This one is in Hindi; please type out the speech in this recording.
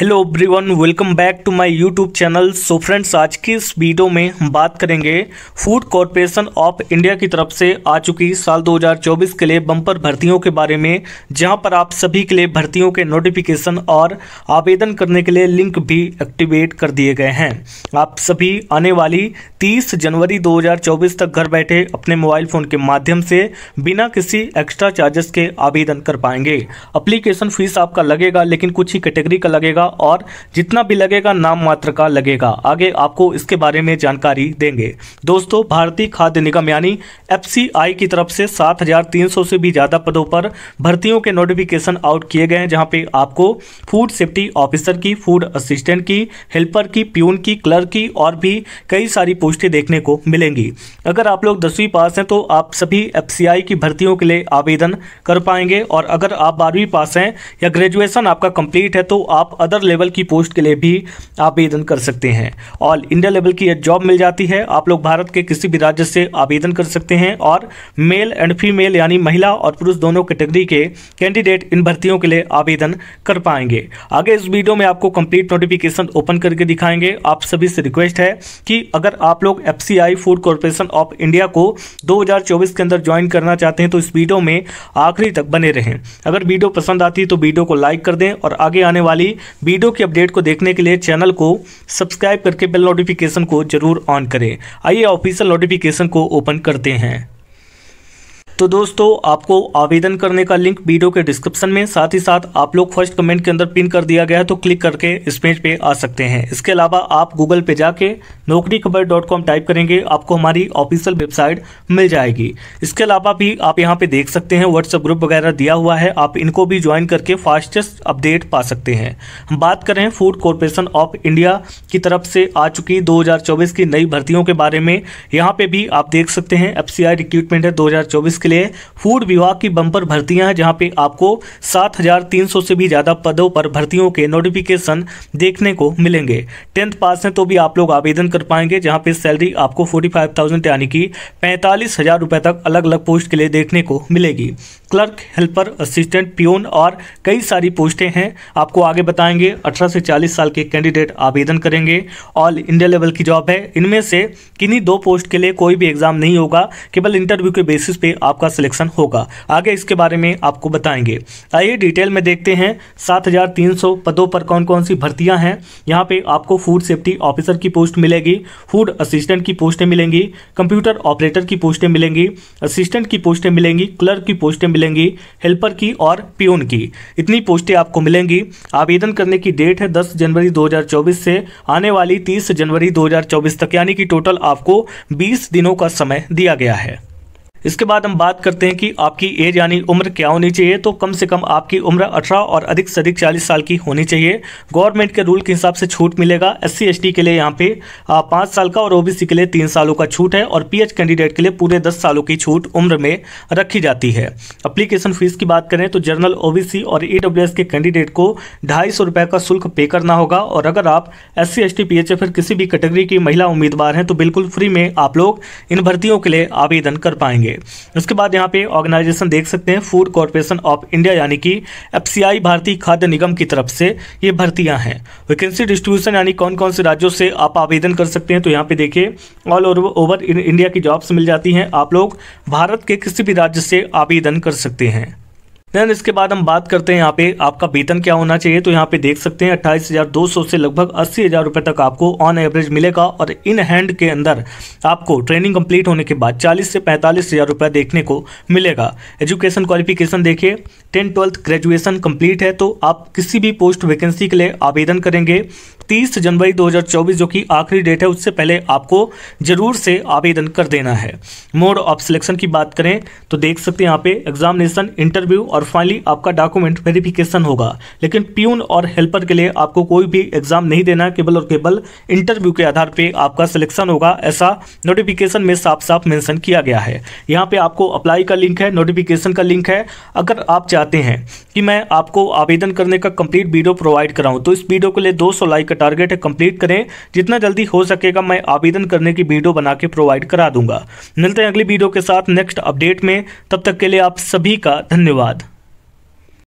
hello everyone welcome back to my YouTube channel so friends आज की इस वीडियो में हम बात करेंगे फूड कॉरपोरेशन ऑफ इंडिया की तरफ से आ चुकी साल 2024 के लिए बम्पर भर्तियों के बारे में जहां पर आप सभी के लिए भर्तियों के नोटिफिकेशन और आवेदन करने के लिए लिंक भी एक्टिवेट कर दिए गए हैं आप सभी आने वाली तीस जनवरी दो तक घर बैठे अपने मोबाइल फ़ोन के माध्यम से बिना किसी एक्स्ट्रा चार्जेस के आवेदन कर पाएंगे अप्लीकेशन फीस आपका लगेगा लेकिन कुछ ही कैटेगरी का लगेगा लगेगा और जितना भी लगेगा नाम मात्र का लगेगा आगे आपको इसके बारे में जानकारी देंगे दोस्तों भारतीय खाद्य निगम यानी एफ की तरफ से 7,300 से भी ज़्यादा पदों पर भर्तियों के नोटिफिकेशन आउट किए गए हैं जहाँ पे आपको फूड सेफ्टी ऑफिसर की फूड असिस्टेंट की हेल्पर की प्यून की क्लर्क की और भी कई सारी पोस्टें देखने को मिलेंगी अगर आप लोग दसवीं पास हैं तो आप सभी एफ की भर्तियों के लिए आवेदन कर पाएंगे और अगर आप बारहवीं पास हैं या ग्रेजुएशन आपका कंप्लीट है तो आप अदर अदर लेवल की पोस्ट के लिए भी आवेदन कर सकते हैं ऑल इंडिया लेवल की जॉब मिल जाती है आप लोग भारत के किसी भी राज्य से आवेदन कर सकते हैं और मेल एंड फीमेल यानी महिला और पुरुष दोनों कैटेगरी के कैंडिडेट इन भर्तियों के लिए आवेदन कर पाएंगे आगे इस वीडियो में आपको कंप्लीट नोटिफिकेशन ओपन करके दिखाएंगे आप सभी से रिक्वेस्ट है कि अगर आप लोग F food corporation of India को 2024 के अंदर ज्वाइन करना चाहते हैं तो इस वीडियो में आखिरी तक बने रहें अगर वीडियो पसंद आती है तो वीडियो को लाइक कर दें और आगे आने वाली वीडियो की अपडेट को देखने के लिए चैनल को सब्सक्राइब करके बेल नोटिफिकेशन को जरूर ऑन करें आइए ऑफिशियल नोटिफिकेशन को ओपन करते हैं तो दोस्तों आपको आवेदन करने का लिंक वीडियो के डिस्क्रिप्शन में साथ ही साथ आप लोग फर्स्ट कमेंट के अंदर पिन कर दिया गया है तो क्लिक करके इस पेज पे आ सकते हैं इसके अलावा आप गूगल पे जाके नौकरी खबर डॉट कॉम टाइप करेंगे आपको हमारी ऑफिशियल वेबसाइट मिल जाएगी इसके अलावा भी आप यहाँ पे देख सकते हैं व्हाट्सएप ग्रुप वगैरह दिया हुआ है आप इनको भी ज्वाइन करके फास्टेस्ट अपडेट पा सकते हैं हम बात करें फूड कॉरपोरेशन ऑफ इंडिया की तरफ से आ चुकी दो की नई भर्तियों के बारे में यहाँ पर भी आप देख सकते हैं एफ रिक्रूटमेंट है दो के लिए फूड विभाग की बम्पर भर्तियां हैं जहां पे आपको 7,300 से भी ज़्यादा पदों पर भर्तियों के नोटिफिकेशन देखने को मिलेंगे टेंथ पास हैं तो भी आप लोग आवेदन कर पाएंगे जहां पे सैलरी आपको 45,000 यानी कि पैंतालीस रुपए तक अलग अलग पोस्ट के लिए देखने को मिलेगी क्लर्क हेल्पर असिस्टेंट पियोन और कई सारी पोस्टें हैं आपको आगे बताएंगे 18 से 40 साल के कैंडिडेट आवेदन करेंगे ऑल इंडिया लेवल की जॉब है इनमें से किन्हीं दो पोस्ट के लिए कोई भी एग्ज़ाम नहीं होगा केवल इंटरव्यू के बेसिस पे आप आपका सिलेक्शन होगा आगे इसके बारे में आपको बताएंगे आइए डिटेल में देखते हैं 7,300 पदों पर कौन कौन सी भर्तियां हैं यहाँ पे आपको फूड सेफ्टी ऑफिसर की पोस्ट मिलेगी फूड असिस्टेंट की पोस्टें मिलेंगी कंप्यूटर ऑपरेटर की पोस्टें मिलेंगी असिस्टेंट की पोस्टें मिलेंगी क्लर्क की पोस्टें मिलेंगी हेल्पर की और पियोन की इतनी पोस्टें आपको मिलेंगी आवेदन करने की डेट है दस जनवरी दो से आने वाली तीस जनवरी दो तक यानी कि टोटल आपको बीस दिनों का समय दिया गया है इसके बाद हम बात करते हैं कि आपकी एज यानी उम्र क्या होनी चाहिए तो कम से कम आपकी उम्र 18 और अधिक से अधिक 40 साल की होनी चाहिए गवर्नमेंट के रूल के हिसाब से छूट मिलेगा एस सी के लिए यहाँ पे पाँच साल का और ओ के लिए तीन सालों का छूट है और पी कैंडिडेट के लिए पूरे दस सालों की छूट उम्र में रखी जाती है अप्लीकेशन फीस की बात करें तो जनरल ओ और ई e के कैंडिडेट को ढाई का शुल्क पे करना होगा और अगर आप एस सी एस किसी भी कैटेगरी की महिला उम्मीदवार हैं तो बिल्कुल फ्री में आप लोग इन भर्तियों के लिए आवेदन कर पाएंगे चाहिए उसके बाद यहाँ पे ऑर्गेनाइजेशन देख सकते हैं फूड कॉरपोरेशन ऑफ इंडिया यानी कि एफ भारतीय खाद्य निगम की तरफ से ये भर्तियाँ हैं वैकेंसी डिस्ट्रीब्यूशन यानी कौन कौन से राज्यों से आप आवेदन कर सकते हैं तो यहाँ पे देखिए ऑल ओवर इंडिया की जॉब्स मिल जाती हैं आप लोग भारत के किसी भी राज्य से आवेदन कर सकते हैं देन इसके बाद हम बात करते हैं यहाँ पे आपका वेतन क्या होना चाहिए तो यहाँ पे देख सकते हैं अट्ठाईस हज़ार दो सौ से लगभग अस्सी हज़ार रुपये तक आपको ऑन एवरेज मिलेगा और इन हैंड के अंदर आपको ट्रेनिंग कंप्लीट होने के बाद चालीस से पैंतालीस हज़ार रुपये देखने को मिलेगा एजुकेशन क्वालिफिकेशन देखिए टेन ट्वेल्थ ग्रेजुएशन कंप्लीट है तो आप किसी भी पोस्ट वैकेंसी के लिए आवेदन करेंगे तीस जनवरी चौबीस जो कि आखिरी डेट है उससे पहले आपको जरूर से आवेदन कर देना है मोड ऑफ सिलेक्शन की बात करें तो देख सकते हैं यहाँ पे एग्जामिनेशन इंटरव्यू और और फाइनली आपका डॉक्यूमेंट वेरिफिकेशन होगा लेकिन प्यून और हेल्पर के लिए आपको कोई भी एग्जाम नहीं देना केवल और केवल इंटरव्यू के आधार पर आपका सिलेक्शन होगा ऐसा नोटिफिकेशन में साफ साफ मैंशन किया गया है यहाँ पर आपको अप्लाई का लिंक है नोटिफिकेशन का लिंक है अगर आप चाहते हैं कि मैं आपको आवेदन करने का कंप्लीट वीडियो प्रोवाइड कराऊं तो इस वीडियो के लिए 200 लाइक का टारगेट है कंप्लीट करें जितना जल्दी हो सकेगा मैं आवेदन करने की वीडियो बना के प्रोवाइड करा दूंगा मिलते हैं अगली वीडियो के साथ नेक्स्ट अपडेट में तब तक के लिए आप सभी का धन्यवाद